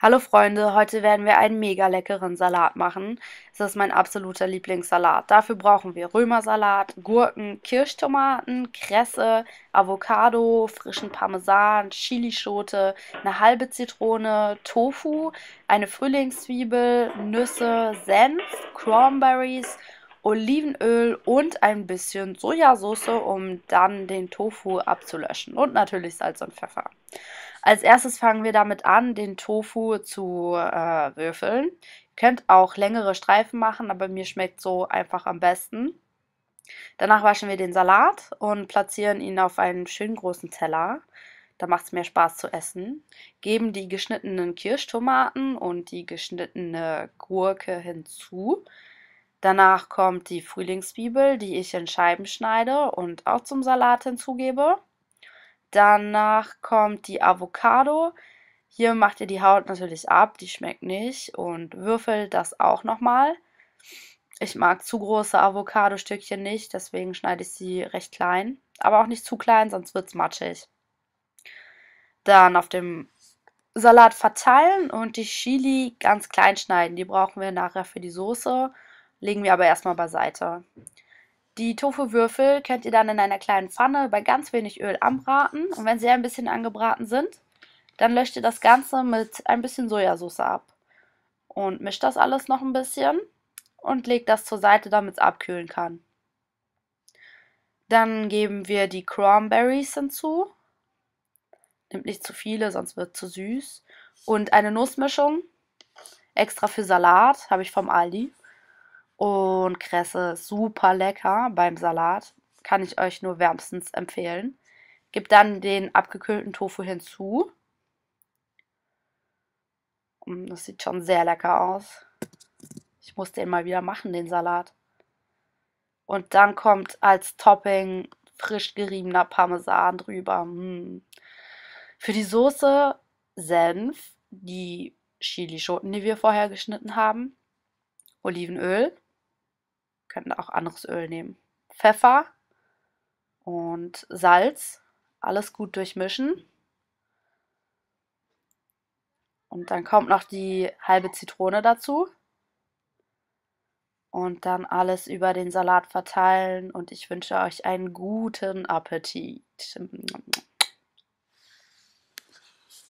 Hallo Freunde, heute werden wir einen mega leckeren Salat machen. Es ist mein absoluter Lieblingssalat. Dafür brauchen wir Römersalat, Gurken, Kirschtomaten, Kresse, Avocado, frischen Parmesan, Chilischote, eine halbe Zitrone, Tofu, eine Frühlingszwiebel, Nüsse, Senf, Cranberries, Olivenöl und ein bisschen Sojasauce, um dann den Tofu abzulöschen und natürlich Salz und Pfeffer. Als erstes fangen wir damit an, den Tofu zu äh, würfeln. Ihr könnt auch längere Streifen machen, aber mir schmeckt so einfach am besten. Danach waschen wir den Salat und platzieren ihn auf einen schönen großen Teller. Da macht es mehr Spaß zu essen. Geben die geschnittenen Kirschtomaten und die geschnittene Gurke hinzu. Danach kommt die Frühlingszwiebel, die ich in Scheiben schneide und auch zum Salat hinzugebe. Danach kommt die Avocado. Hier macht ihr die Haut natürlich ab, die schmeckt nicht und würfelt das auch nochmal. Ich mag zu große Avocado-Stückchen nicht, deswegen schneide ich sie recht klein. Aber auch nicht zu klein, sonst wird es matschig. Dann auf dem Salat verteilen und die Chili ganz klein schneiden. Die brauchen wir nachher für die Soße, legen wir aber erstmal beiseite. Die Tofu-Würfel könnt ihr dann in einer kleinen Pfanne bei ganz wenig Öl anbraten. Und wenn sie ein bisschen angebraten sind, dann löscht ihr das Ganze mit ein bisschen Sojasauce ab. Und mischt das alles noch ein bisschen und legt das zur Seite, damit es abkühlen kann. Dann geben wir die Cranberries hinzu. Nimmt nicht zu viele, sonst wird es zu süß. Und eine Nussmischung. Extra für Salat, habe ich vom Aldi und Kresse. Super lecker beim Salat. Kann ich euch nur wärmstens empfehlen. Gebt dann den abgekühlten Tofu hinzu. Mm, das sieht schon sehr lecker aus. Ich muss den mal wieder machen, den Salat. Und dann kommt als Topping frisch geriebener Parmesan drüber. Hm. Für die Soße Senf, die Chilischoten, die wir vorher geschnitten haben, Olivenöl, können auch anderes Öl nehmen. Pfeffer und Salz. Alles gut durchmischen. Und dann kommt noch die halbe Zitrone dazu. Und dann alles über den Salat verteilen. Und ich wünsche euch einen guten Appetit.